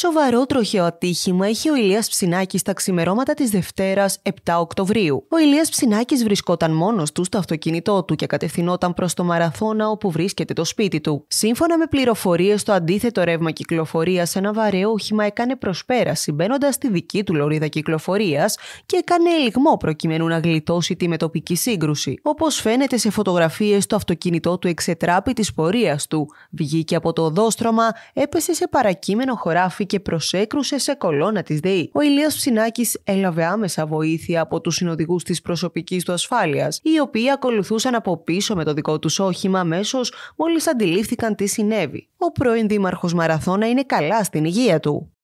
Σοβαρό τροχαίο ατύχημα είχε ο Ηλίας Ψινάκης στα ξημερώματα της Δευτέρας 7 Οκτωβρίου. Ο Ηλίας Ψινάκης βρισκόταν μόνος του στο αυτοκίνητό του και κατευθυνόταν προς το Μαραθώνα όπου βρίσκεται το σπίτι του. Σύμφωνα με πληροφορίες, το αντίθετο ρεύμα κυκλοφορίας ένα βαρέο όχημα έκανε προσπέραση μπαίνοντας στη δική του λωρίδα κυκλοφορίας και έκανε ελιγμό προκειμένου να γλιτώσει τη μετοπική σύγκρουση. Όπως φαίνεται σε φωτογραφίες το αυτοκίνητό του εξετράπη της πορείας του. Βγήκε από το οδόστρωμα, έπεσε σε παρακείμενο χωράφι και προσέκρουσε σε κολόνα της ΔΕΗ. Ο Ηλίας Ψινάκης έλαβε άμεσα βοήθεια από τους συνοδηγούς της προσωπικής του ασφάλειας, οι οποίοι ακολουθούσαν από πίσω με το δικό τους όχημα αμέσως μόλις αντιλήφθηκαν τι συνέβη. Ο πρώην δήμαρχος Μαραθώνα είναι καλά στην υγεία του.